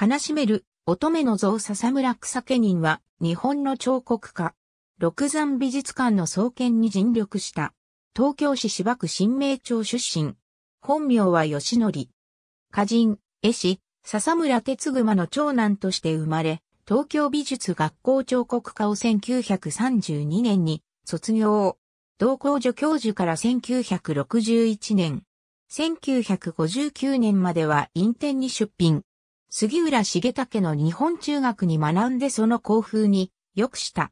悲しめる乙女の像笹村草家人は日本の彫刻家。六山美術館の創建に尽力した。東京市芝区新名町出身。本名は吉則。歌人、絵師、笹村哲熊の長男として生まれ、東京美術学校彫刻家を1932年に卒業。同校助教授から1961年、1959年までは院展に出品。杉浦重武の日本中学に学んでその校風に良くした。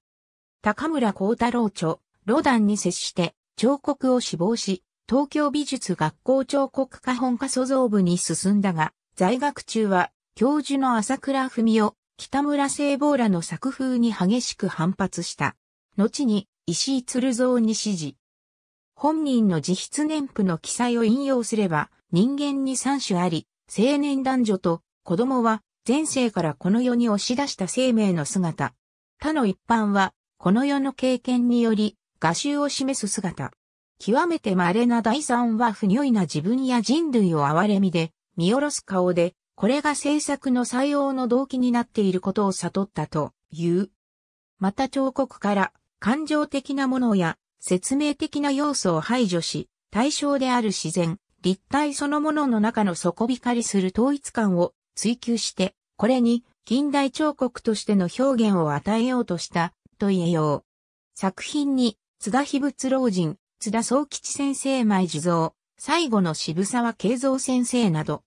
高村光太郎著、ロダンに接して彫刻を志望し、東京美術学校彫刻家本科創造部に進んだが、在学中は教授の朝倉文夫、北村聖坊らの作風に激しく反発した。後に石井鶴蔵に指示。本人の自筆年譜の記載を引用すれば、人間に三種あり、青年男女と子供は前世からこの世に押し出した生命の姿。他の一般は、この世の経験により、画集を示す姿。極めて稀な第三は不如意な自分や人類を憐れみで、見下ろす顔で、これが制作の採用の動機になっていることを悟ったという。また彫刻から、感情的なものや、説明的な要素を排除し、対象である自然、立体そのものの中の底光りする統一感を追求して、これに近代彫刻としての表現を与えようとしたと言えよう。作品に津田秘仏老人、津田総吉先生前地蔵、最後の渋沢慶三先生など、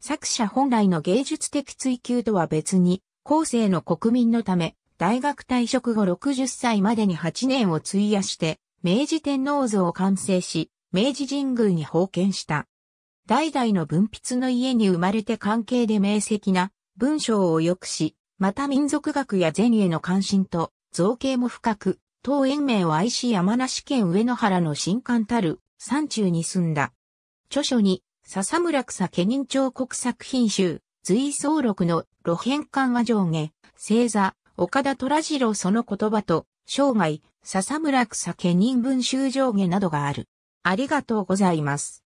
作者本来の芸術的追求とは別に、後世の国民のため、大学退職後60歳までに8年を費やして、明治天皇像を完成し、明治神宮に奉献した。代々の文筆の家に生まれて関係で明晰な文章を良くし、また民族学や禅への関心と造形も深く、当園名を愛し山梨県上野原の新館たる山中に住んだ。著書に、笹村草家人彫刻作品集、随想録の露変館和上下、星座、岡田虎次郎その言葉と、生涯、笹村草家人文集上下などがある。ありがとうございます。